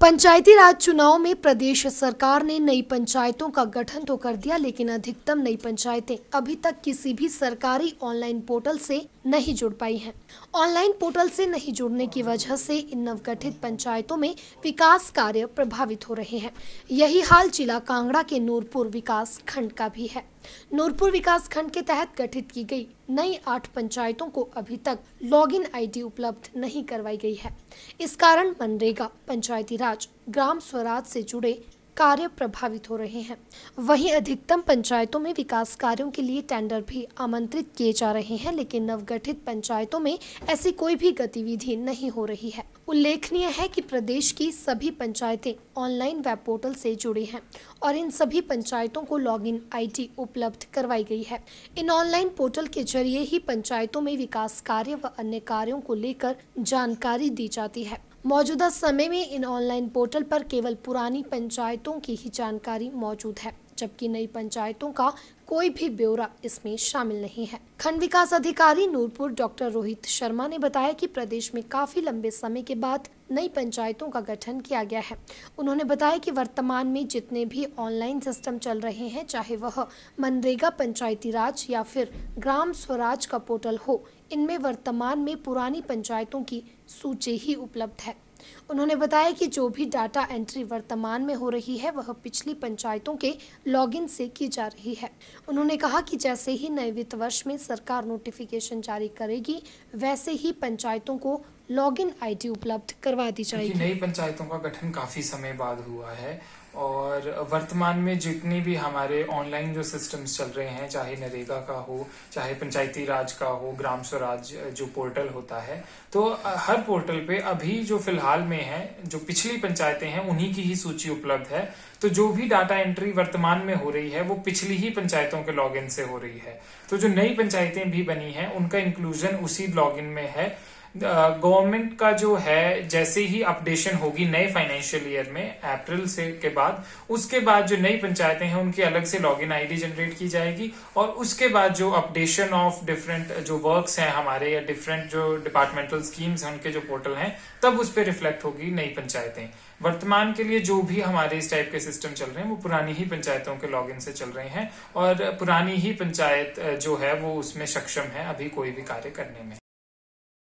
पंचायती राज चुनाव में प्रदेश सरकार ने नई पंचायतों का गठन तो कर दिया लेकिन अधिकतम नई पंचायतें अभी तक किसी भी सरकारी ऑनलाइन पोर्टल से नहीं जुड़ पाई हैं। ऑनलाइन पोर्टल से नहीं जुड़ने की वजह से इन नवगठित पंचायतों में विकास कार्य प्रभावित हो रहे हैं यही हाल जिला कांगड़ा के नूरपुर विकास खंड का भी है नूरपुर विकास खंड के तहत गठित की गई नई आठ पंचायतों को अभी तक लॉगिन आईडी उपलब्ध नहीं करवाई गई है इस कारण मनरेगा पंचायती राज ग्राम स्वराज से जुड़े कार्य प्रभावित हो रहे हैं वहीं अधिकतम पंचायतों में विकास कार्यों के लिए टेंडर भी आमंत्रित किए जा रहे हैं लेकिन नवगठित पंचायतों में ऐसी कोई भी गतिविधि नहीं हो रही है उल्लेखनीय है कि प्रदेश की सभी पंचायतें ऑनलाइन वेब पोर्टल से जुड़ी हैं और इन सभी पंचायतों को लॉगिन आईडी उपलब्ध करवाई गई है इन ऑनलाइन पोर्टल के जरिए ही पंचायतों में विकास कार्य व अन्य कार्यों को लेकर जानकारी दी जाती है मौजूदा समय में इन ऑनलाइन पोर्टल पर केवल पुरानी पंचायतों की ही जानकारी मौजूद है जबकि नई पंचायतों का कोई भी ब्यौरा इसमें शामिल नहीं है खंड विकास अधिकारी नूरपुर डॉक्टर रोहित शर्मा ने बताया कि प्रदेश में काफी लंबे समय के बाद नई पंचायतों का गठन किया गया है उन्होंने बताया कि वर्तमान में जितने भी ऑनलाइन सिस्टम चल रहे हैं चाहे वह मनरेगा पंचायती राज या फिर ग्राम स्वराज का पोर्टल हो इनमें वर्तमान में पुरानी पंचायतों की सूची ही उपलब्ध है उन्होंने बताया कि जो भी डाटा एंट्री वर्तमान में हो रही है वह पिछली पंचायतों के लॉगिन से की जा रही है उन्होंने कहा कि जैसे ही नए वित्त वर्ष में सरकार नोटिफिकेशन जारी करेगी वैसे ही पंचायतों को लॉगिन आईडी उपलब्ध करवा दी जाएगी नई पंचायतों का गठन काफी समय बाद हुआ है और वर्तमान में जितनी भी हमारे ऑनलाइन जो सिस्टम्स चल रहे हैं चाहे नरेगा का हो चाहे पंचायती राज का हो ग्राम स्वराज जो पोर्टल होता है तो हर पोर्टल पे अभी जो फिलहाल में है जो पिछली पंचायतें हैं उन्हीं की ही सूची उपलब्ध है तो जो भी डाटा एंट्री वर्तमान में हो रही है वो पिछली ही पंचायतों के लॉग से हो रही है तो जो नई पंचायतें भी बनी है उनका इंक्लूजन उसी लॉग में है गवर्नमेंट का जो है जैसे ही अपडेशन होगी नए फाइनेंशियल ईयर में अप्रैल से के बाद बाद उसके बाद जो नई पंचायतें हैं उनकी अलग से लॉगिन आईडी जनरेट की जाएगी और उसके बाद जो अपडेशन ऑफ डिफरेंट जो वर्क्स हैं हमारे या डिफरेंट जो डिपार्टमेंटल स्कीम्स हैं उनके जो पोर्टल हैं तब उस पर रिफ्लेक्ट होगी नई पंचायतें वर्तमान के लिए जो भी हमारे इस टाइप के सिस्टम चल रहे हैं वो पुरानी ही पंचायतों के लॉगिन से चल रहे हैं और पुरानी ही पंचायत जो है वो उसमें सक्षम है अभी कोई भी कार्य करने में